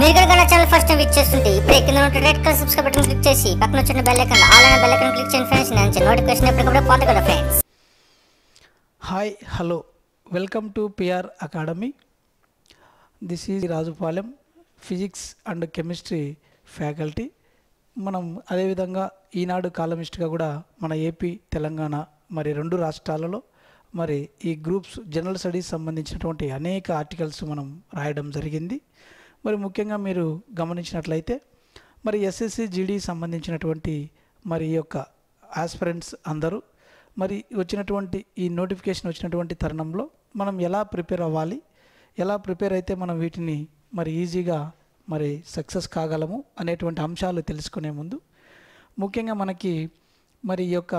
మీరు కూడా channel first time which చేస్తుంటే ఇప్పుడే కింద red colour subscribe button click చేసి పక్కన వచ్చిన బెల్ ఆల్ బెల్ క్లిక్ చేయండి ఫ్రెండ్స్ నేను నోటిఫికేషన్ ఎప్పటికప్పుడు friends hi hello welcome to PR academy this is Rajupalem physics and chemistry faculty మనం అదేవిధంగా ఈనాడు కాలమిస్ట్గా కూడా మన ఏపీ తెలంగాణ మరి రెండు రాష్ట్రాలలో మరి ఈ గ్రూప్స్ జనరల్ స్టడీస్ సంబంధించినటువంటి అనేక ఆర్టికల్స్ మనం రాయడం జరిగింది మరి ముఖ్యంగా మీరు గమనించినట్లయితే మరి ఎస్ఎస్సి జీడీ సంబంధించినటువంటి మరి యొక్క ఆస్పిరెంట్స్ అందరూ మరి వచ్చినటువంటి ఈ నోటిఫికేషన్ వచ్చినటువంటి తరుణంలో మనం ఎలా ప్రిపేర్ అవ్వాలి ఎలా ప్రిపేర్ అయితే మనం వీటిని మరి ఈజీగా మరి సక్సెస్ కాగలము అనేటువంటి అంశాలు తెలుసుకునే ముందు ముఖ్యంగా మనకి మరి యొక్క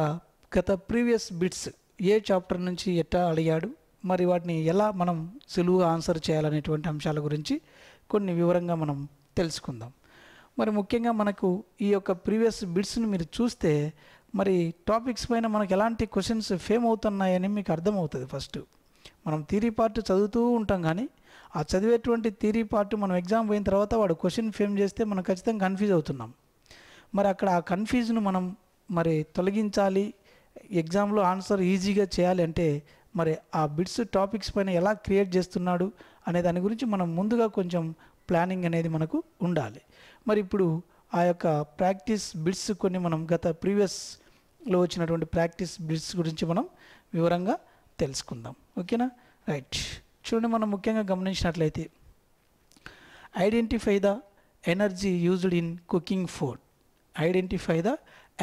గత ప్రీవియస్ బిట్స్ ఏ చాప్టర్ నుంచి ఎట్టా అడిగాడు మరి వాటిని ఎలా మనం సులువుగా ఆన్సర్ చేయాలనేటువంటి అంశాల గురించి కొన్ని వివరంగా మనం తెలుసుకుందాం మరి ముఖ్యంగా మనకు ఈ యొక్క ప్రీవియస్ బిడ్స్ని మీరు చూస్తే మరి టాపిక్స్ పైన మనకు ఎలాంటి క్వశ్చన్స్ ఫేమ్ అవుతున్నాయని మీకు అర్థమవుతుంది ఫస్ట్ మనం థీరీ పార్ట్ చదువుతూ ఉంటాం కానీ ఆ చదివేటువంటి థీరీ పార్ట్ మనం ఎగ్జామ్ పోయిన తర్వాత వాడు క్వశ్చన్ ఫేమ్ చేస్తే మనం ఖచ్చితంగా కన్ఫ్యూజ్ అవుతున్నాం మరి అక్కడ ఆ కన్ఫ్యూజ్ను మనం మరి తొలగించాలి ఎగ్జామ్లో ఆన్సర్ ఈజీగా చేయాలి అంటే మరి ఆ బిట్స్ టాపిక్స్ పైన ఎలా క్రియేట్ చేస్తున్నాడు అనే దాని గురించి మనం ముందుగా కొంచెం ప్లానింగ్ అనేది మనకు ఉండాలి మరి ఇప్పుడు ఆ యొక్క ప్రాక్టీస్ బిట్స్ కొన్ని మనం గత ప్రీవియస్లో వచ్చినటువంటి ప్రాక్టీస్ బిట్స్ గురించి మనం వివరంగా తెలుసుకుందాం ఓకేనా రైట్ చూడండి మనం ముఖ్యంగా గమనించినట్లయితే identify the energy used in cooking food identify the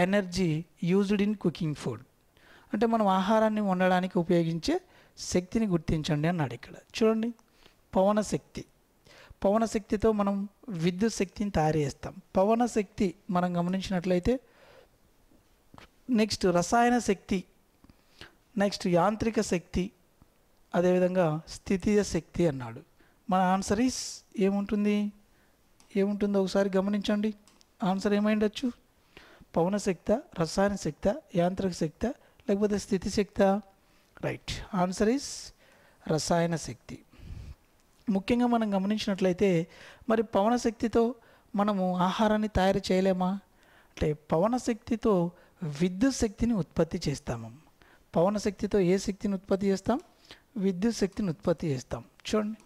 energy used in cooking food అంటే మనం ఆహారాన్ని వండడానికి ఉపయోగించే శక్తిని గుర్తించండి అన్నాడు ఇక్కడ చూడండి పవన శక్తి పవన శక్తితో మనం విద్యుత్ శక్తిని తయారు చేస్తాం పవన శక్తి మనం గమనించినట్లయితే నెక్స్ట్ రసాయన శక్తి నెక్స్ట్ యాంత్రిక శక్తి అదేవిధంగా స్థితియ శక్తి అన్నాడు మన ఆన్సర్ ఈస్ ఏముంటుంది ఏముంటుందో ఒకసారి గమనించండి ఆన్సర్ ఏమైండొచ్చు పవన శక్త రసాయన శక్త యాంత్రిక శక్త లేకపోతే స్థితిశక్త రైట్ ఆన్సర్ ఇస్ రసాయన శక్తి ముఖ్యంగా మనం గమనించినట్లయితే మరి పవన శక్తితో మనము ఆహారాన్ని తయారు చేయలేమా అంటే పవన శక్తితో విద్యుత్ శక్తిని ఉత్పత్తి చేస్తాము పవన శక్తితో ఏ శక్తిని ఉత్పత్తి చేస్తాం విద్యుత్ శక్తిని ఉత్పత్తి చేస్తాం చూడండి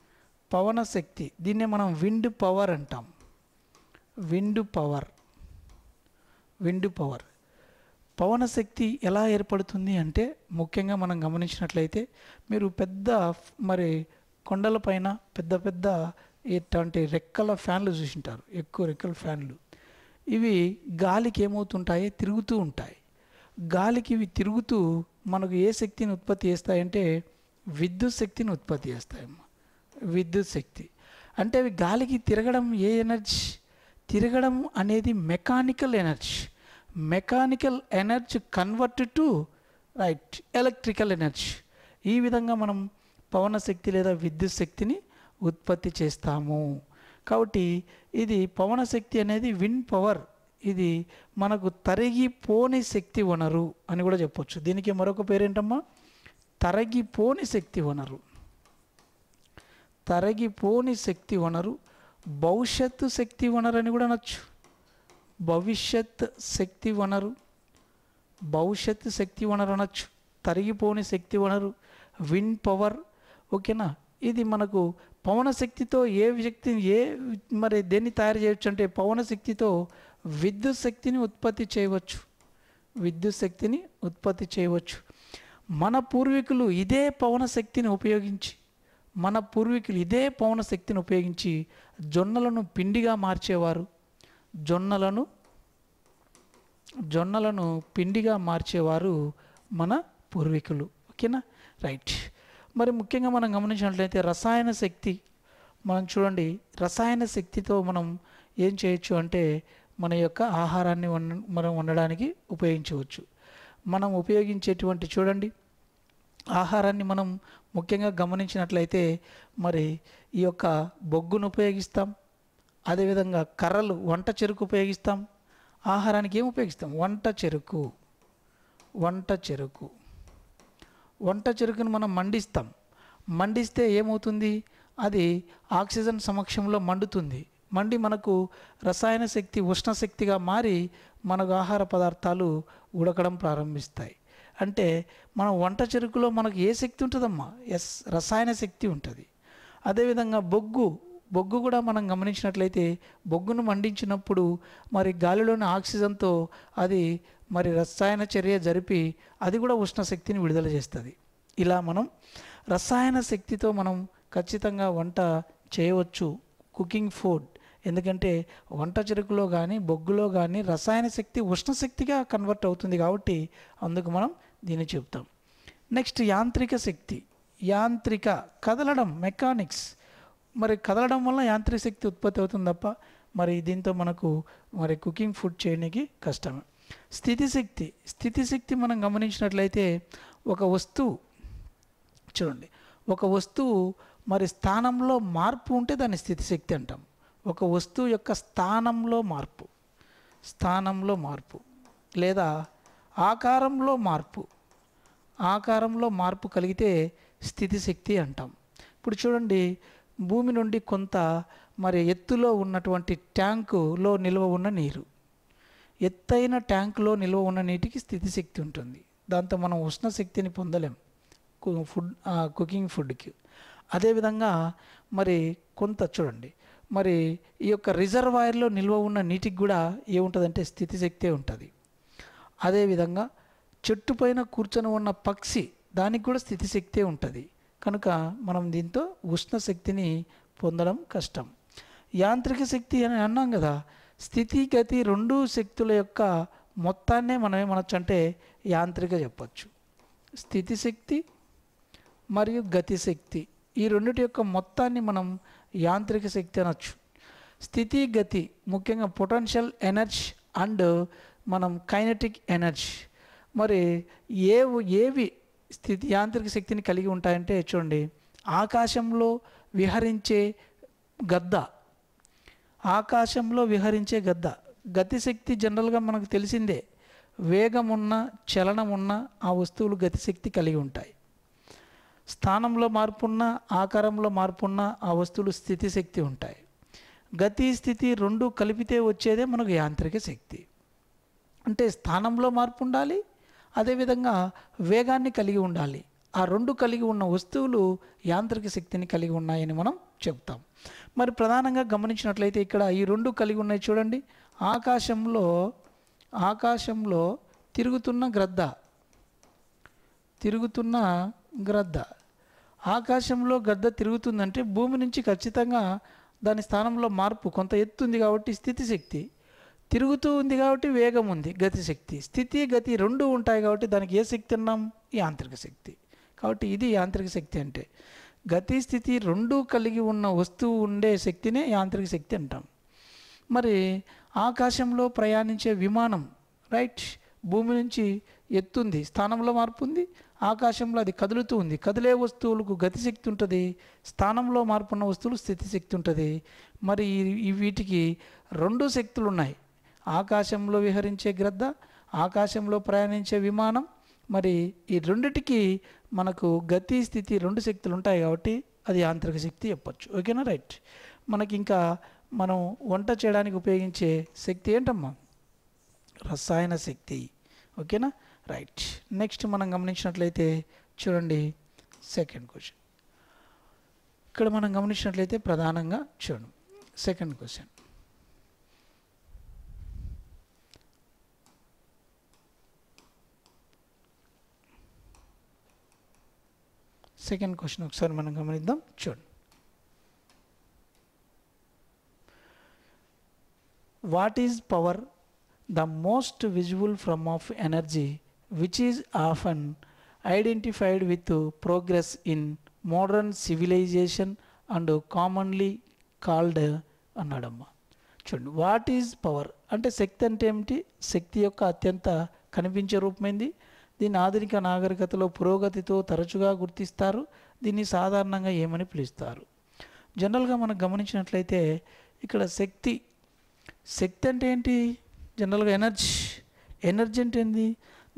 పవన శక్తి దీన్నే మనం విండ్ పవర్ అంటాం విండ్ పవర్ విండ్ పవర్ పవన శక్తి ఎలా ఏర్పడుతుంది అంటే ముఖ్యంగా మనం గమనించినట్లయితే మీరు పెద్ద మరి కొండలపైన పెద్ద పెద్ద ఇట్లాంటి రెక్కల ఫ్యాన్లు చూసింటారు ఎక్కువ రెక్కల ఫ్యాన్లు ఇవి గాలికి ఏమవుతుంటాయి తిరుగుతూ ఉంటాయి గాలికి ఇవి తిరుగుతూ మనకు ఏ శక్తిని ఉత్పత్తి చేస్తాయంటే విద్యుత్ శక్తిని ఉత్పత్తి చేస్తాయమ్మ విద్యుత్ శక్తి అంటే అవి గాలికి తిరగడం ఏ ఎనర్జీ తిరగడం అనేది mechanical energy mechanical energy convert to right electrical energy ఈ విధంగా మనం పవన శక్తి లేదా విద్యుత్ శక్తిని ఉత్పత్తి చేస్తాము కాబట్టి ఇది పవన శక్తి అనేది విండ్ పవర్ ఇది మనకు తరిగిపోని శక్తి వనరు అని కూడా చెప్పొచ్చు దీనికి మరొక పేరేంటమ్మా తరగిపోని శక్తి వనరు తరగిపోని శక్తి వనరు భవిష్యత్తు శక్తి వనరు అని కూడా అనొచ్చు భవిష్యత్ శక్తి వనరు భవిష్యత్ శక్తి వనరు అనొచ్చు తరిగిపోని శక్తి వనరు విన్ పవర్ ఓకేనా ఇది మనకు పవన శక్తితో ఏ శక్తిని ఏ మరి దేన్ని తయారు చేయవచ్చు అంటే పవన శక్తితో విద్యుత్ శక్తిని ఉత్పత్తి చేయవచ్చు విద్యుత్ శక్తిని ఉత్పత్తి చేయవచ్చు మన పూర్వీకులు ఇదే పవన శక్తిని ఉపయోగించి మన పూర్వీకులు ఇదే పవన శక్తిని ఉపయోగించి జొన్నలను పిండిగా మార్చేవారు జొన్నలను జొన్నలను పిండిగా మార్చేవారు మన పూర్వీకులు ఓకేనా రైట్ మరి ముఖ్యంగా మనం గమనించినట్లయితే రసాయన శక్తి మనం చూడండి రసాయన శక్తితో మనం ఏం చేయొచ్చు అంటే మన యొక్క ఆహారాన్ని మనం వండడానికి ఉపయోగించవచ్చు మనం ఉపయోగించేటువంటి చూడండి ఆహారాన్ని మనం ముఖ్యంగా గమనించినట్లయితే మరి ఈ యొక్క బొగ్గును ఉపయోగిస్తాం అదేవిధంగా కర్రలు వంట చెరుకు ఉపయోగిస్తాం ఆహారానికి ఏమి ఉపయోగిస్తాం వంట చెరుకు వంట చెరుకు వంట చెరుకును మనం మండిస్తాం మండిస్తే ఏమవుతుంది అది ఆక్సిజన్ సమక్షంలో మండుతుంది మండి మనకు రసాయన శక్తి ఉష్ణ శక్తిగా మారి మనకు ఆహార పదార్థాలు ఉడకడం ప్రారంభిస్తాయి అంటే మనం వంట చెరుకులో మనకు ఏ శక్తి ఉంటుందమ్మా ఎస్ రసాయన శక్తి ఉంటుంది అదేవిధంగా బొగ్గు బొగ్గు కూడా మనం గమనించినట్లయితే బొగ్గును మండించినప్పుడు మరి గాలిలోని ఆక్సిజన్తో అది మరి రసాయన చర్య జరిపి అది కూడా ఉష్ణ శక్తిని విడుదల చేస్తుంది ఇలా మనం రసాయన శక్తితో మనం ఖచ్చితంగా వంట చేయవచ్చు కుకింగ్ ఫుడ్ ఎందుకంటే వంట చెరుకులో కానీ బొగ్గులో కానీ రసాయన శక్తి ఉష్ణ శక్తిగా కన్వర్ట్ అవుతుంది కాబట్టి అందుకు మనం దీన్ని చెప్తాం నెక్స్ట్ యాంత్రిక శక్తి యాంత్రిక కదలడం మెకానిక్స్ మరి కదలడం వల్ల యాంత్రిక శక్తి ఉత్పత్తి అవుతుంది తప్ప మరి దీంతో మనకు మరి కుకింగ్ ఫుడ్ చేయడానికి కష్టమే స్థితిశక్తి స్థితిశక్తి మనం గమనించినట్లయితే ఒక వస్తువు చూడండి ఒక వస్తువు మరి స్థానంలో మార్పు ఉంటే దాన్ని స్థితిశక్తి అంటాం ఒక వస్తువు యొక్క స్థానంలో మార్పు స్థానంలో మార్పు లేదా ఆకారంలో మార్పు ఆకారంలో మార్పు కలిగితే స్థితిశక్తి అంటాం ఇప్పుడు చూడండి భూమి నుండి కొంత మరి ఎత్తులో ఉన్నటువంటి ట్యాంకులో నిల్వ ఉన్న నీరు ఎత్తైన ట్యాంకులో నిల్వ ఉన్న నీటికి స్థితి శక్తి ఉంటుంది దాంతో మనం ఉష్ణ శక్తిని పొందలేం ఫుడ్ కుకింగ్ ఫుడ్కి అదేవిధంగా మరి కొంత చూడండి మరి ఈ యొక్క రిజర్వాయర్లో నిల్వ ఉన్న నీటికి కూడా ఏముంటుందంటే శక్తే ఉంటుంది అదేవిధంగా చెట్టు పైన కూర్చొని ఉన్న పక్షి దానికి కూడా స్థితి శక్తే ఉంటుంది కనుక మనం దీంతో ఉష్ణ శక్తిని పొందడం కష్టం యాంత్రిక శక్తి అని అన్నాం కదా స్థితి గతి రెండు శక్తుల యొక్క మొత్తాన్నే మనం ఏమనొచ్చు అంటే యాంత్రిక చెప్పచ్చు స్థితి శక్తి మరియు గతిశక్తి ఈ రెండిటి యొక్క మొత్తాన్ని మనం యాంత్రిక శక్తి అనొచ్చు స్థితి గతి ముఖ్యంగా పొటెన్షియల్ ఎనర్జీ అండ్ మనం కైనటిక్ ఎనర్జీ మరి ఏ ఏవి స్థితి యాంత్రిక శక్తిని కలిగి ఉంటాయంటే చూడండి ఆకాశంలో విహరించే గద్ద ఆకాశంలో విహరించే గద్ద గతిశక్తి జనరల్గా మనకు తెలిసిందే వేగం ఉన్న చలనం ఉన్న ఆ వస్తువులు గతిశక్తి కలిగి ఉంటాయి స్థానంలో మార్పున్న ఆకారంలో మార్పున్న ఆ వస్తువులు స్థితిశక్తి ఉంటాయి గతి స్థితి రెండు కలిపితే వచ్చేదే మనకు యాంత్రిక శక్తి అంటే స్థానంలో మార్పు ఉండాలి అదేవిధంగా వేగాన్ని కలిగి ఉండాలి ఆ రెండు కలిగి ఉన్న వస్తువులు యాంత్రిక శక్తిని కలిగి ఉన్నాయని మనం చెప్తాం మరి ప్రధానంగా గమనించినట్లయితే ఇక్కడ ఈ రెండు కలిగి ఉన్నాయి చూడండి ఆకాశంలో ఆకాశంలో తిరుగుతున్న గ్రద్ద తిరుగుతున్న గ్రద్ద ఆకాశంలో గద్ద తిరుగుతుందంటే భూమి నుంచి ఖచ్చితంగా దాని స్థానంలో మార్పు కొంత ఎత్తుంది కాబట్టి స్థితిశక్తి తిరుగుతూ ఉంది కాబట్టి వేగం ఉంది గతిశక్తి స్థితి గతి రెండు ఉంటాయి కాబట్టి దానికి ఏ శక్తి అన్నాం యాంత్రిక శక్తి కాబట్టి ఇది యాంత్రిక శక్తి అంటే గతి స్థితి రెండూ కలిగి ఉన్న వస్తువు ఉండే శక్తినే యాంత్రిక శక్తి అంటాం మరి ఆకాశంలో ప్రయాణించే విమానం రైట్ భూమి నుంచి ఎత్తుంది స్థానంలో మార్పు ఉంది ఆకాశంలో అది కదులుతూ ఉంది కదిలే వస్తువులకు గతిశక్తి ఉంటుంది స్థానంలో మార్పు ఉన్న వస్తువులు స్థితిశక్తి ఉంటుంది మరి ఈ వీటికి రెండు శక్తులు ఉన్నాయి ఆకాశంలో విహరించే గ్రద్ద ఆకాశంలో ప్రయాణించే విమానం మరి ఈ రెండిటికి మనకు గతి స్థితి రెండు శక్తులు ఉంటాయి కాబట్టి అది యాంత్రిక శక్తి చెప్పచ్చు ఓకేనా రైట్ మనకి ఇంకా మనం వంట చేయడానికి ఉపయోగించే శక్తి ఏంటమ్మా రసాయన శక్తి ఓకేనా రైట్ నెక్స్ట్ మనం గమనించినట్లయితే చూడండి సెకండ్ క్వశ్చన్ ఇక్కడ మనం గమనించినట్లయితే ప్రధానంగా చూడండి సెకండ్ క్వశ్చన్ సెకండ్ క్వశ్చన్ ఒకసారి మనం గమనిద్దాం చూడండి what is power the most visual from of energy which is unidentified with progress in modern civilisation and commonly called అన్నాడమ్మ చూడండి వాట్ ఈజ్ పవర్ అంటే శక్తి అంటే ఏమిటి శక్తి యొక్క అత్యంత కనిపించే రూపమైంది దీన్ని ఆధునిక నాగరికతలో పురోగతితో తరచుగా గుర్తిస్తారు దీన్ని సాధారణంగా ఏమని పిలుస్తారు జనరల్గా మనం గమనించినట్లయితే ఇక్కడ శక్తి శక్తి అంటే ఏంటి జనరల్గా ఎనర్జీ ఎనర్జీ అంటే ఏంటి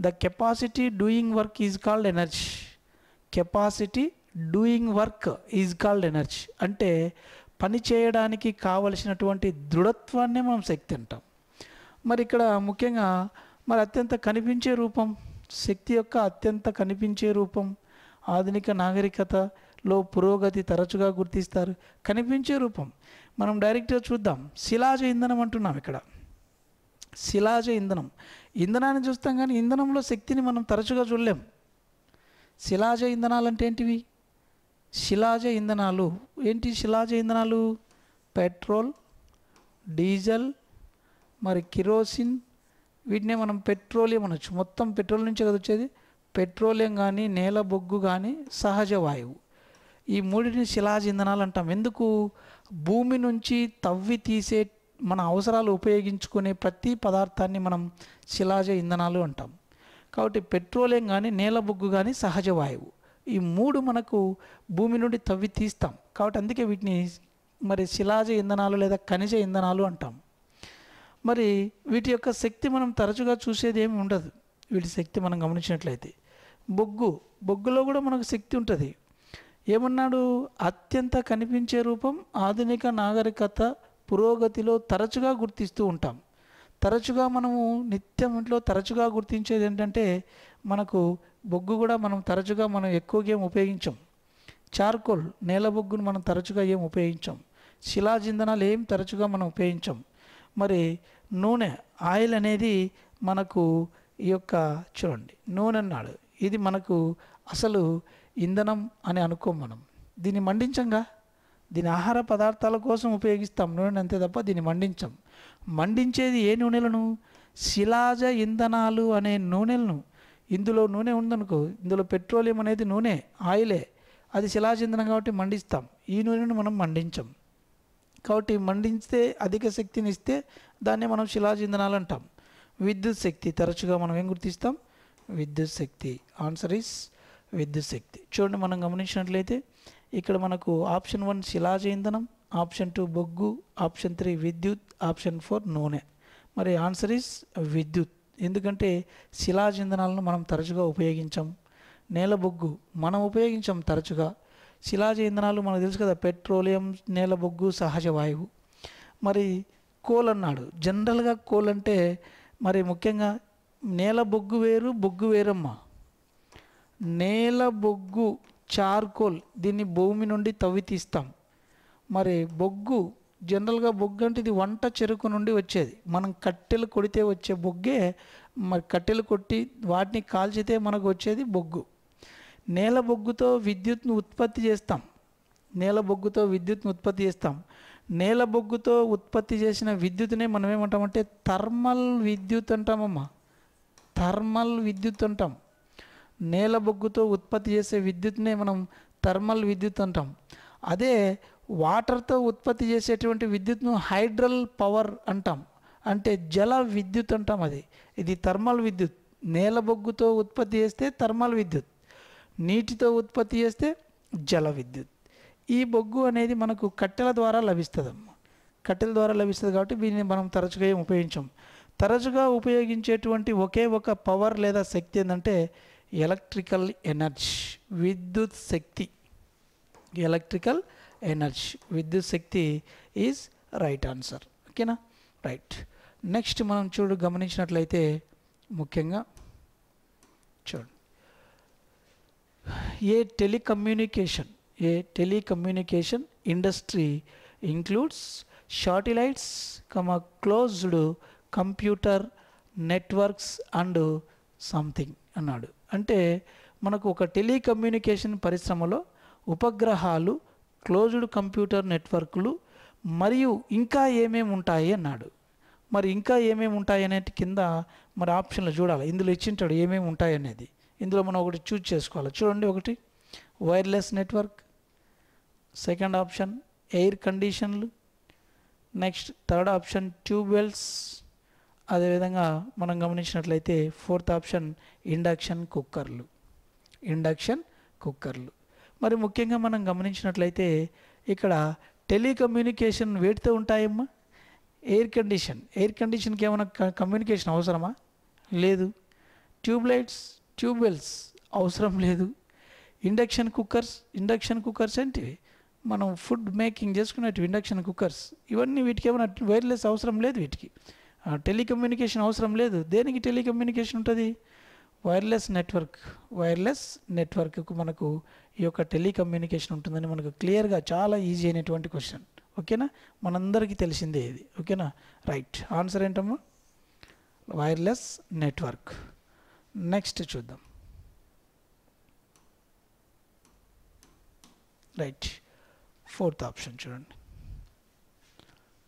the capacity doing work is called energy capacity doing work is called energy అంటే పని చేయడానికి కావలసినటువంటి దృఢత్వాన్నే మనం శక్తి అంటాం మరి ఇక్కడ ముఖ్యంగా మరి అత్యంత కనిపించే రూపం శక్తి యొక్క అత్యంత కనిపించే రూపం ఆధునిక నాగరికతలో పురోగతి తరచుగా గుర్తిస్తారు కనిపించే రూపం మనం డైరెక్ట్గా చూద్దాం శిలాజ ఇంధనం అంటున్నాం ఇక్కడ శిలాజ ఇంధనం ఇంధనాన్ని చూస్తాం కానీ ఇంధనంలో శక్తిని మనం తరచుగా చూడలేం శిలాజ ఇంధనాలు అంటే ఏంటివి శిలాజ ఇంధనాలు ఏంటి శిలాజ ఇంధనాలు పెట్రోల్ డీజల్ మరి కిరోసిన్ వీటినే మనం పెట్రోలియం అనొచ్చు మొత్తం పెట్రోల్ నుంచే కదా వచ్చేది పెట్రోలియం కానీ నేల బొగ్గు కానీ సహజ వాయువు ఈ మూడిని శిలాజ ఇంధనాలు అంటాం ఎందుకు భూమి నుంచి తవ్వి తీసే మన అవసరాలు ఉపయోగించుకునే ప్రతి పదార్థాన్ని మనం శిలాజ ఇంధనాలు అంటాం కాబట్టి పెట్రోలియం కానీ నేల బొగ్గు కానీ సహజ వాయువు ఈ మూడు మనకు భూమి నుండి తవ్వి తీస్తాం కాబట్టి అందుకే వీటిని మరి శిలాజ ఇంధనాలు లేదా ఖనిజ ఇంధనాలు అంటాం మరి వీటి యొక్క శక్తి మనం తరచుగా చూసేది ఏమి ఉండదు వీటి శక్తి మనం గమనించినట్లయితే బొగ్గు బొగ్గులో కూడా మనకు శక్తి ఉంటుంది ఏమన్నాడు అత్యంత కనిపించే రూపం ఆధునిక నాగరికత పురోగతిలో తరచుగా గుర్తిస్తూ ఉంటాం తరచుగా మనము నిత్యం ఇంట్లో తరచుగా గుర్తించేది ఏంటంటే మనకు బొగ్గు కూడా మనం తరచుగా మనం ఎక్కువగా ఏం ఉపయోగించాం చార్కోల్ నేల బొగ్గును మనం తరచుగా ఏం ఉపయోగించాం శిలాజిందనాలు ఏం తరచుగా మనం ఉపయోగించాం మరి నూనె ఆయిల్ అనేది మనకు ఈ యొక్క చూడండి నూనె అన్నాడు ఇది మనకు అసలు ఇంధనం అని అనుకోం మనం దీన్ని మండించంగా దీని ఆహార పదార్థాల కోసం ఉపయోగిస్తాం నూనె అంతే తప్ప దీన్ని మండించం మండించేది ఏ నూనెలను శిలాజ ఇంధనాలు అనే నూనెలను ఇందులో నూనె ఉందనుకో ఇందులో పెట్రోలియం అనేది నూనె ఆయిలే అది శిలాజ ఇంధనం కాబట్టి మండిస్తాం ఈ నూనెను మనం మండించం కాబట్టి మండించితే అధిక శక్తిని ఇస్తే దాన్ని మనం శిలాజ ఇంధనాలు అంటాం విద్యుత్ శక్తి తరచుగా మనం ఏం గుర్తిస్తాం విద్యుత్ శక్తి ఆన్సర్ ఇస్ విద్యుత్ శక్తి చూడండి మనం గమనించినట్లయితే ఇక్కడ మనకు ఆప్షన్ వన్ శిలాజ ఇంధనం ఆప్షన్ టూ బొగ్గు ఆప్షన్ త్రీ విద్యుత్ ఆప్షన్ ఫోర్ నూనె మరి ఆన్సర్ ఇస్ విద్యుత్ ఎందుకంటే శిలాజ ఇంధనాలను మనం తరచుగా ఉపయోగించాం నేల బొగ్గు మనం ఉపయోగించాం తరచుగా శిలాజ ఇంధనాలు మనకు తెలుసు కదా పెట్రోలియం నేల బొగ్గు సహజ వాయువు మరి కోల్ అన్నాడు జనరల్గా కోల్ అంటే మరి ముఖ్యంగా నేల బొగ్గు వేరు బొగ్గు వేరమ్మ నేల బొగ్గు చార్కోల్ దీన్ని భూమి నుండి తవ్వి తీస్తాం మరి బొగ్గు జనరల్గా బొగ్గు అంటే ఇది వంట చెరుకు నుండి వచ్చేది మనం కట్టెలు కొడితే వచ్చే బొగ్గే మరి కట్టెలు కొట్టి వాటిని కాల్చితే మనకు వచ్చేది బొగ్గు నేల బొగ్గుతో విద్యుత్ను ఉత్పత్తి చేస్తాం నేల బొగ్గుతో విద్యుత్ను ఉత్పత్తి చేస్తాం నేల బొగ్గుతో ఉత్పత్తి చేసిన విద్యుత్నే మనం ఏమంటామంటే థర్మల్ విద్యుత్ అంటామమ్మా థర్మల్ విద్యుత్ అంటాం నేల బొగ్గుతో ఉత్పత్తి చేసే విద్యుత్నే మనం థర్మల్ విద్యుత్ అంటాం అదే వాటర్తో ఉత్పత్తి చేసేటువంటి విద్యుత్ను హైడ్రల్ పవర్ అంటాం అంటే జల విద్యుత్ అంటాం అది ఇది థర్మల్ విద్యుత్ నేల బొగ్గుతో ఉత్పత్తి చేస్తే థర్మల్ విద్యుత్ నీటితో ఉత్పత్తి చేస్తే జల విద్యుత్ ఈ బొగ్గు అనేది మనకు కట్టెల ద్వారా లభిస్తుంది కట్టెల ద్వారా లభిస్తుంది కాబట్టి వీటిని మనం తరచుగా ఉపయోగించాం తరచుగా ఉపయోగించేటువంటి ఒకే ఒక పవర్ లేదా శక్తి ఏంటంటే ఎలక్ట్రికల్ ఎనర్జీ విద్యుత్ శక్తి ఎలక్ట్రికల్ ఎనర్జీ విద్యుత్ శక్తి ఈజ్ రైట్ ఆన్సర్ ఓకేనా రైట్ నెక్స్ట్ మనం చూడు గమనించినట్లయితే ముఖ్యంగా చూడండి a telecommunication a telecommunication industry includes satellites comma closed computer networks and something అన్నాడు అంటే మనకు ఒక టెలికమ్యూనికేషన్ పరిశ్రమలో ఉపగ్రహాలు క్లోజ్డ్ కంప్యూటర్ నెట్వర్క్లు మరియు ఇంకా ఏమేమి ఉంటాయి అన్నాడు మరి ఇంకా ఏమేమి ఉంటాయి అనేది కింద మరి ఆప్షన్లు చూడాలి ఇందులో ఇచ్చింటాడు ఏమేమి ఉంటాయి అనేది ఇందులో మనం ఒకటి చూజ్ చేసుకోవాలి చూడండి ఒకటి wireless network second option air కండిషన్లు నెక్స్ట్ థర్డ్ ఆప్షన్ ట్యూబ్వెల్స్ అదేవిధంగా మనం గమనించినట్లయితే ఫోర్త్ ఆప్షన్ ఇండక్షన్ కుక్కర్లు ఇండక్షన్ కుక్కర్లు మరి ముఖ్యంగా మనం గమనించినట్లయితే ఇక్కడ టెలికమ్యూనికేషన్ వేటితో ఉంటాయమ్మా ఎయిర్ కండిషన్ ఎయిర్ కండిషన్కి ఏమైనా కమ్యూనికేషన్ అవసరమా లేదు ట్యూబ్లైట్స్ ట్యూబ్వెల్స్ అవసరం లేదు ఇండక్షన్ కుక్కర్స్ ఇండక్షన్ కుక్కర్స్ అంటే మనం ఫుడ్ మేకింగ్ చేసుకునేవి ఇండక్షన్ కుక్కర్స్ ఇవన్నీ వీటికి ఏమైనా వైర్లెస్ అవసరం లేదు వీటికి టెలికమ్యూనికేషన్ అవసరం లేదు దేనికి టెలికమ్యూనికేషన్ ఉంటుంది వైర్లెస్ నెట్వర్క్ వైర్లెస్ నెట్వర్క్కు మనకు ఈ యొక్క టెలికమ్యూనికేషన్ ఉంటుందని మనకు క్లియర్గా చాలా ఈజీ అయినటువంటి క్వశ్చన్ ఓకేనా మనందరికీ తెలిసిందే ఇది ఓకేనా రైట్ ఆన్సర్ ఏంటమ్మా wireless network next chudam right fourth option children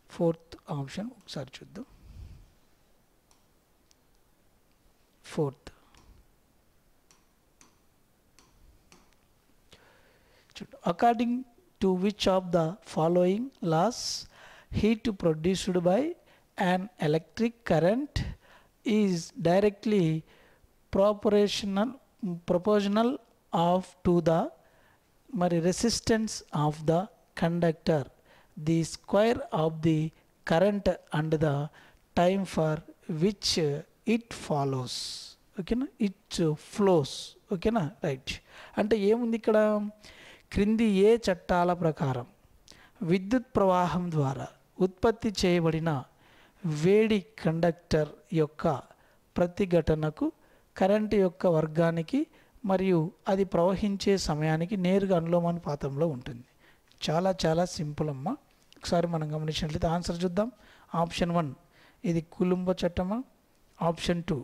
fourth option sorry chudam fourth according to which of the following laws heat produced by an electric current is directly proportional proportional of to the మరి resistance of the conductor the square of the current and the time for which it follows ఓకేనా it flows ఓకేనా right అంటే ఏముంది ఇక్కడ క్రింది ఏ చట్టాల ప్రకారం విద్యుత్ ప్రవాహం ద్వారా ఉత్పత్తి చేయబడిన వేడి కండక్టర్ యొక్క ప్రతిఘటనకు కరెంటు యొక్క వర్గానికి మరియు అది ప్రవహించే సమయానికి నేరుగా అనులోమానుపాతంలో ఉంటుంది చాలా చాలా సింపుల్ అమ్మ ఒకసారి మనం గమనించినట్లయితే ఆన్సర్ చూద్దాం ఆప్షన్ వన్ ఇది కులుంబ చట్టమా ఆప్షన్ టూ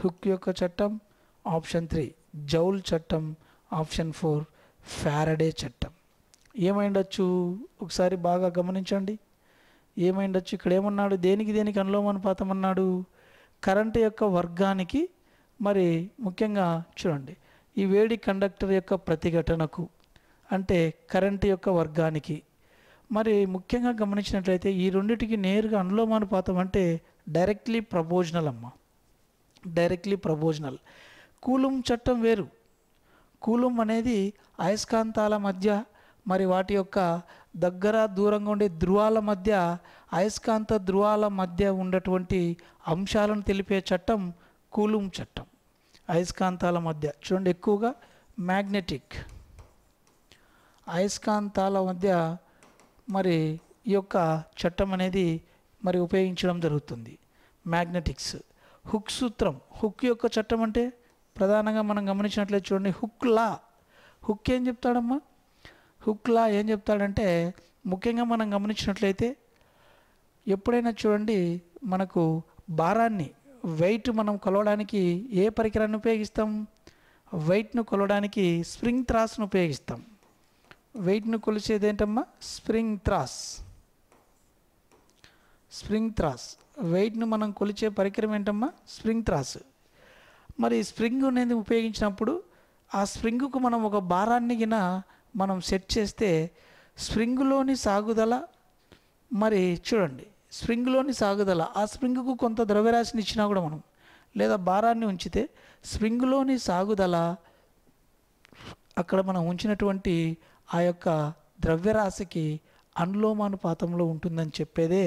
హుక్ యొక్క చట్టం ఆప్షన్ త్రీ జౌల్ చట్టం ఆప్షన్ ఫోర్ ఫ్యారడే చట్టం ఏమైండొచ్చు ఒకసారి బాగా గమనించండి ఏమైండొచ్చు ఇక్కడ ఏమన్నాడు దేనికి దేనికి అనులోమానుపాతం అన్నాడు కరెంటు యొక్క వర్గానికి మరి ముఖ్యంగా చూడండి ఈ వేడి కండక్టర్ యొక్క ప్రతిఘటనకు అంటే కరెంట్ యొక్క వర్గానికి మరి ముఖ్యంగా గమనించినట్లయితే ఈ రెండింటికి నేరుగా అనులోమానుపాతం అంటే డైరెక్ట్లీ ప్రపోజనల్ అమ్మ డైరెక్ట్లీ ప్రపోజనల్ కూలం చట్టం వేరు కూలం అనేది అయస్కాంతాల మధ్య మరి వాటి యొక్క దగ్గర దూరంగా ఉండే ధృవాల మధ్య అయస్కాంత ధృవాల మధ్య ఉన్నటువంటి అంశాలను తెలిపే చట్టం కూలుం చట్టం అయస్కాంతాల మధ్య చూడండి ఎక్కువగా మ్యాగ్నెటిక్ అయస్కాంతాల మధ్య మరి ఈ యొక్క చట్టం అనేది మరి ఉపయోగించడం జరుగుతుంది మ్యాగ్నెటిక్స్ హుక్ సూత్రం హుక్ యొక్క చట్టం అంటే ప్రధానంగా మనం గమనించినట్లయితే చూడండి హుక్ లా హుక్ ఏం చెప్తాడమ్మా హుక్ లా ఏం చెప్తాడంటే ముఖ్యంగా మనం గమనించినట్లయితే ఎప్పుడైనా చూడండి మనకు భారాన్ని వెయిట్ మనం కొలవడానికి ఏ పరికరాన్ని ఉపయోగిస్తాం వెయిట్ను కొలవడానికి స్ప్రింగ్ త్రాస్ను ఉపయోగిస్తాం వెయిట్ను కొలిచేది ఏంటమ్మా స్ప్రింగ్ త్రాస్ స్ప్రింగ్ త్రాస్ వెయిట్ను మనం కొలిచే పరికరం ఏంటమ్మా స్ప్రింగ్ త్రాస్ మరి స్ప్రింగ్ అనేది ఉపయోగించినప్పుడు ఆ స్ప్రింగ్కు మనం ఒక భారాన్ని గిన మనం సెట్ చేస్తే స్ప్రింగ్లోని సాగుదల మరి చూడండి స్ప్రింగ్లోని సాగుదల ఆ స్ప్రింగ్కు కొంత ద్రవ్యరాశిని ఇచ్చినా కూడా మనం లేదా భారాన్ని ఉంచితే స్ప్రింగ్లోని సాగుదల అక్కడ మనం ఉంచినటువంటి ఆ యొక్క ద్రవ్యరాశికి అనులోమానుపాతంలో ఉంటుందని చెప్పేదే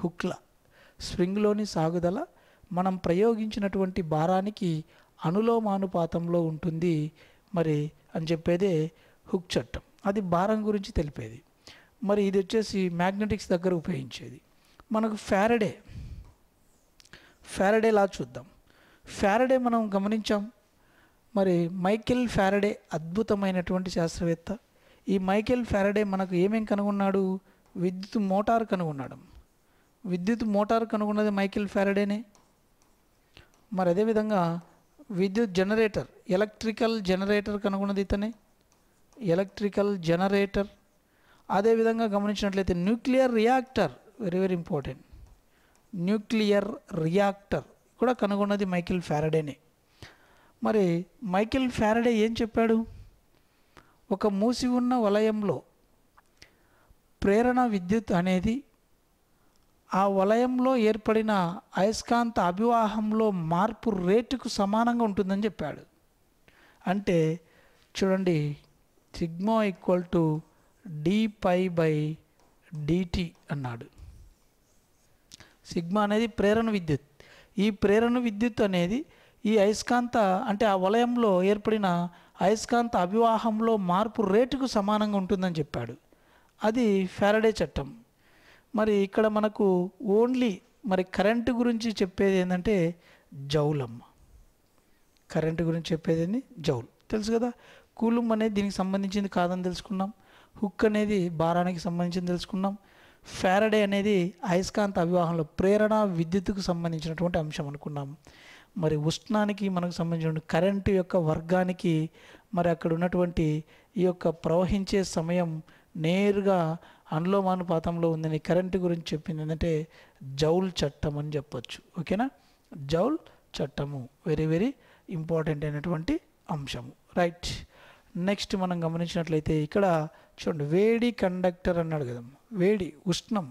హుక్ల స్ప్రింగ్లోని సాగుదల మనం ప్రయోగించినటువంటి భారానికి అనులోమానుపాతంలో ఉంటుంది మరి అని చెప్పేదే హుక్ చట్టం అది భారం గురించి తెలిపేది మరి ఇది వచ్చేసి మ్యాగ్నెటిక్స్ దగ్గర ఉపయోగించేది మనకు ఫ్యారడే ఫ్యారడే లా చూద్దాం ఫ్యారడే మనం గమనించాం మరి మైకిల్ ఫ్యారడే అద్భుతమైనటువంటి శాస్త్రవేత్త ఈ మైకిల్ ఫ్యారడే మనకు ఏమేం కనుగొన్నాడు విద్యుత్ మోటార్ కనుగొన్నాడు విద్యుత్ మోటార్ కనుగొన్నది మైకిల్ ఫ్యారడేనే మరి అదేవిధంగా విద్యుత్ జనరేటర్ ఎలక్ట్రికల్ జనరేటర్ కనుగొన్నది ఇతనే ఎలక్ట్రికల్ జనరేటర్ అదేవిధంగా గమనించినట్లయితే nuclear reactor very very important nuclear reactor కూడా కనుగొన్నది మైకిల్ ఫ్యారడేనే మరి మైకిల్ ఫ్యారడే ఏం చెప్పాడు ఒక మూసి ఉన్న వలయంలో ప్రేరణ విద్యుత్ అనేది ఆ వలయంలో ఏర్పడిన అయస్కాంత అభివాహంలో మార్పు రేటుకు సమానంగా ఉంటుందని చెప్పాడు అంటే చూడండి sigma equal to D phi by D T అన్నాడు సిగ్మా అనేది ప్రేరణ విద్యుత్ ఈ ప్రేరణ విద్యుత్ అనేది ఈ అయస్కాంత అంటే ఆ వలయంలో ఏర్పడిన అయస్కాంత అవివాహంలో మార్పు రేటుకు సమానంగా ఉంటుందని చెప్పాడు అది ఫ్యారడే చట్టం మరి ఇక్కడ మనకు ఓన్లీ మరి కరెంటు గురించి చెప్పేది ఏంటంటే జౌలమ్మ కరెంటు గురించి చెప్పేది ఏంది జౌల్ తెలుసు కదా కూలుమ్ అనేది దీనికి సంబంధించింది కాదని తెలుసుకున్నాం హుక్ అనేది భారానికి సంబంధించింది తెలుసుకున్నాం ఫారడే అనేది అయస్కాంత అవివాహంలో ప్రేరణ విద్యుత్తుకు సంబంధించినటువంటి అంశం అనుకున్నాం మరి ఉష్ణానికి మనకు సంబంధించిన కరెంటు యొక్క వర్గానికి మరి అక్కడ ఉన్నటువంటి ఈ యొక్క ప్రవహించే సమయం నేరుగా అనులోమానుపాతంలో ఉందని కరెంటు గురించి చెప్పింది ఏంటంటే జౌల్ చట్టం అని చెప్పొచ్చు ఓకేనా జౌల్ చట్టము వెరీ వెరీ ఇంపార్టెంట్ అయినటువంటి అంశము రైట్ నెక్స్ట్ మనం గమనించినట్లయితే ఇక్కడ చూడండి వేడి కండక్టర్ అన్నాడు కదమ్మా వేడి ఉష్ణం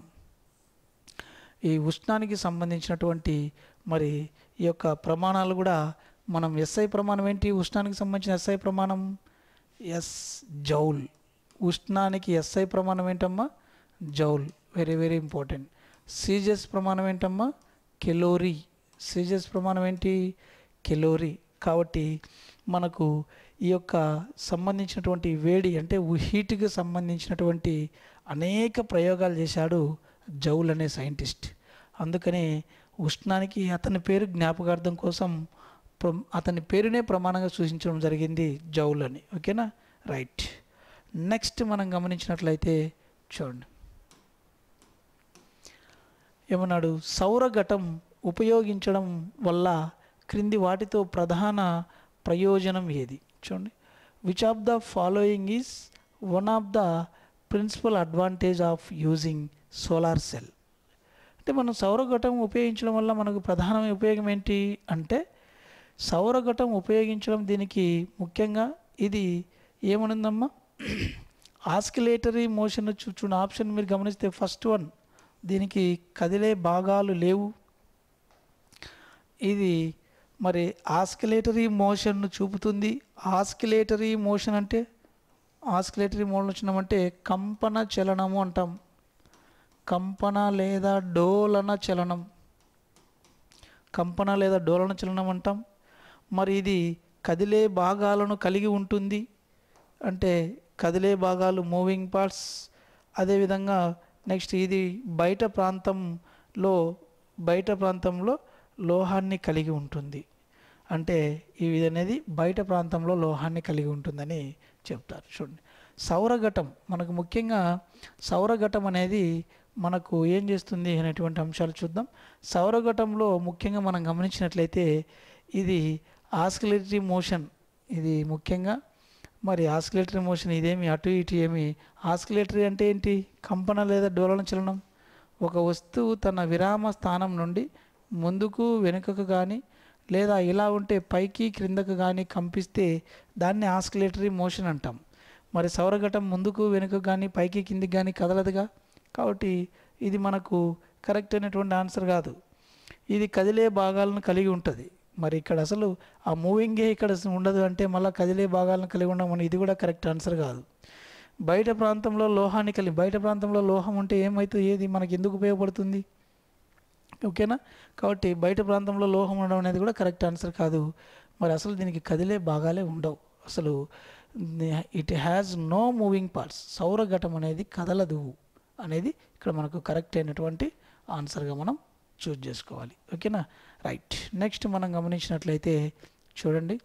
ఈ ఉష్ణానికి సంబంధించినటువంటి మరి ఈ యొక్క ప్రమాణాలు కూడా మనం ఎస్ఐ ప్రమాణం ఏంటి ఉష్ణానికి సంబంధించిన ఎస్ఐ ప్రమాణం ఎస్ జౌల్ ఉష్ణానికి ఎస్ఐ ప్రమాణం ఏంటమ్మా joule very very important CGS ప్రమాణం ఏంటమ్మా కెలోరీ సీజస్ ప్రమాణం ఏంటి కెలోరీ కాబట్టి మనకు ఈ యొక్క సంబంధించినటువంటి వేడి అంటే హీట్కి సంబంధించినటువంటి అనేక ప్రయోగాలు చేశాడు జౌల్ అనే సైంటిస్ట్ అందుకనే ఉష్ణానికి అతని పేరు జ్ఞాపకార్థం కోసం అతని పేరునే ప్రమాణంగా సూచించడం జరిగింది జౌల్ అని ఓకేనా రైట్ నెక్స్ట్ మనం గమనించినట్లయితే చూడండి ఏమన్నాడు సౌరఘటం ఉపయోగించడం వల్ల క్రింది వాటితో ప్రధాన ప్రయోజనం ఏది చూడండి which of the following is one of the principal advantage of using solar cell అంటే మనం సౌరఘటం ఉపయోగించడం వల్ల మనకు ప్రధాన ఉపయోగం ఏంటి అంటే సౌరఘటం ఉపయోగించడం దీనికి ముఖ్యంగా ఇది ఏమనుందమ్మా ఆస్కిలేటరీ మోషన్ చూచున్న ఆప్షన్ మీరు గమనిస్తే ఫస్ట్ వన్ దీనికి కదిలే భాగాలు లేవు ఇది మరి ఆస్కిలేటరీ మోషన్ను చూపుతుంది ఆస్కిలేటరీ మోషన్ అంటే ఆస్కిలేటరీ మోషన్ అంటే కంపన చలనము అంటాం కంపన లేదా డోలన చలనం కంపన లేదా డోలన చలనం అంటాం మరి ఇది కదిలే భాగాలను కలిగి ఉంటుంది అంటే కదిలే భాగాలు మూవింగ్ పార్ట్స్ అదేవిధంగా నెక్స్ట్ ఇది బయట ప్రాంతంలో బయట ప్రాంతంలో లోహాన్ని కలిగి ఉంటుంది అంటే ఇది అనేది బయట ప్రాంతంలో లోహాన్ని కలిగి ఉంటుందని చెప్తారు చూడండి సౌరఘటం మనకు ముఖ్యంగా సౌరఘటం అనేది మనకు ఏం చేస్తుంది అనేటువంటి అంశాలు చూద్దాం సౌరఘటంలో ముఖ్యంగా మనం గమనించినట్లయితే ఇది ఆస్కిలేటరీ మోషన్ ఇది ముఖ్యంగా మరి ఆస్కిలేటరీ మోషన్ ఇదేమి అటు ఇటు ఏమి ఆస్కిలేటరీ అంటే ఏంటి కంపన లేదా డోలన చలనం ఒక వస్తువు తన విరామ స్థానం నుండి ముందుకు వెనుకకు కానీ లేదా ఇలా ఉంటే పైకి క్రిందకు కానీ కంపిస్తే దాన్ని ఆస్కిలేటరీ మోషన్ అంటాం మరి సౌరఘటం ముందుకు వెనుక కానీ పైకి కిందికి కానీ కదలదుగా కాబట్టి ఇది మనకు కరెక్ట్ అయినటువంటి ఆన్సర్ కాదు ఇది కదిలే భాగాలను కలిగి ఉంటుంది మరి ఇక్కడ అసలు ఆ మూవింగే ఇక్కడ ఉండదు అంటే మళ్ళీ కదిలే భాగాలను కలిగి ఉండమని ఇది కూడా కరెక్ట్ ఆన్సర్ కాదు బయట ప్రాంతంలో లోహాన్ని కలిగి బయట ప్రాంతంలో లోహం ఉంటే ఏమవుతుంది ఏది మనకి ఎందుకు ఉపయోగపడుతుంది ఓకేనా కాబట్టి బయట ప్రాంతంలో లోహం ఉండడం అనేది కూడా కరెక్ట్ ఆన్సర్ కాదు మరి అసలు దీనికి కదిలే భాగాలే ఉండవు అసలు it has no moving parts సౌర ఘటం అనేది కదలదు అనేది ఇక్కడ మనకు కరెక్ట్ అయినటువంటి ఆన్సర్గా మనం చూజ్ చేసుకోవాలి ఓకేనా రైట్ నెక్స్ట్ మనం గమనించినట్లయితే చూడండి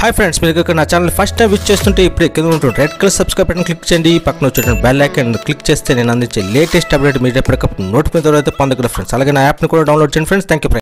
హాయ్ ఫ్రెండ్స్ మీరు ఇక్కడ నా ఛానల్ ఫస్ట్ టైం విచ్ చేస్తుంటే ఇప్పుడు ఎక్కడ ఉంటుంది red colour subscribe button click చేయండి పక్కన వచ్చేటువంటి బెల్ ఐకన్ క్లిక్ చేస్తే నేను అందించే లేటెస్ట్ అప్డేట్ మీరు ఎప్పటికప్పుడు నోటిఫికేషన్ అయితే పొందగలరు ఫ్రెండ్స్ అలాగే నా యాప్ని కూడా డౌన్లోడ్ చేయండి ఫ్రెండ్స్ థ్యాంక్ యూ